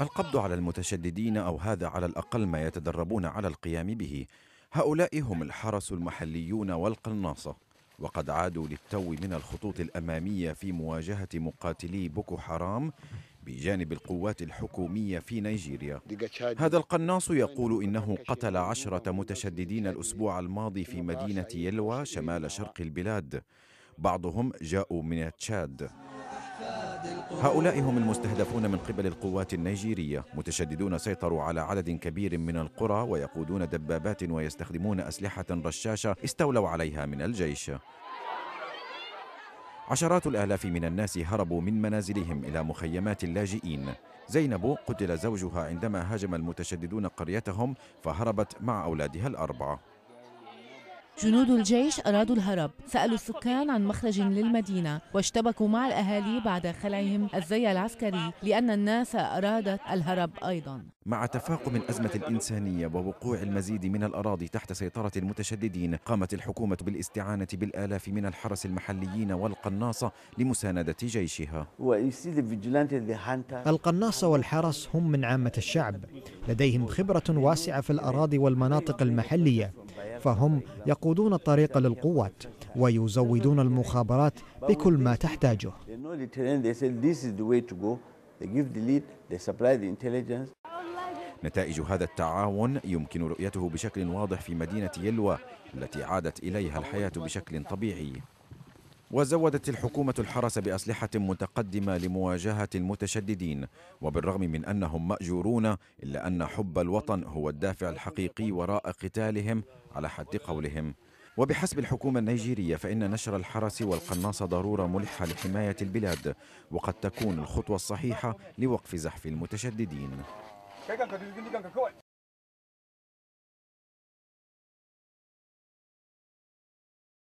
القبض على المتشددين أو هذا على الأقل ما يتدربون على القيام به هؤلاء هم الحرس المحليون والقناصة وقد عادوا للتو من الخطوط الأمامية في مواجهة مقاتلي بوكو حرام بجانب القوات الحكومية في نيجيريا هذا القناص يقول إنه قتل عشرة متشددين الأسبوع الماضي في مدينة يلوى شمال شرق البلاد بعضهم جاءوا من تشاد هؤلاء هم المستهدفون من قبل القوات النيجيرية متشددون سيطروا على عدد كبير من القرى ويقودون دبابات ويستخدمون أسلحة رشاشة استولوا عليها من الجيش عشرات الآلاف من الناس هربوا من منازلهم إلى مخيمات اللاجئين زينب قتل زوجها عندما هاجم المتشددون قريتهم فهربت مع أولادها الأربعة جنود الجيش أرادوا الهرب سألوا السكان عن مخرج للمدينة واشتبكوا مع الأهالي بعد خلعهم الزي العسكري لأن الناس أرادت الهرب أيضا مع تفاقم الأزمة الإنسانية ووقوع المزيد من الأراضي تحت سيطرة المتشددين قامت الحكومة بالاستعانة بالآلاف من الحرس المحليين والقناصة لمساندة جيشها القناصة والحرس هم من عامة الشعب لديهم خبرة واسعة في الأراضي والمناطق المحلية فهم يقودون الطريق للقوات ويزودون المخابرات بكل ما تحتاجه نتائج هذا التعاون يمكن رؤيته بشكل واضح في مدينة يلوى التي عادت إليها الحياة بشكل طبيعي وزودت الحكومة الحرس بأسلحة متقدمة لمواجهة المتشددين وبالرغم من أنهم مأجورون إلا أن حب الوطن هو الدافع الحقيقي وراء قتالهم على حد قولهم وبحسب الحكومة النيجيرية فإن نشر الحرس والقناص ضرورة ملحة لحماية البلاد وقد تكون الخطوة الصحيحة لوقف زحف المتشددين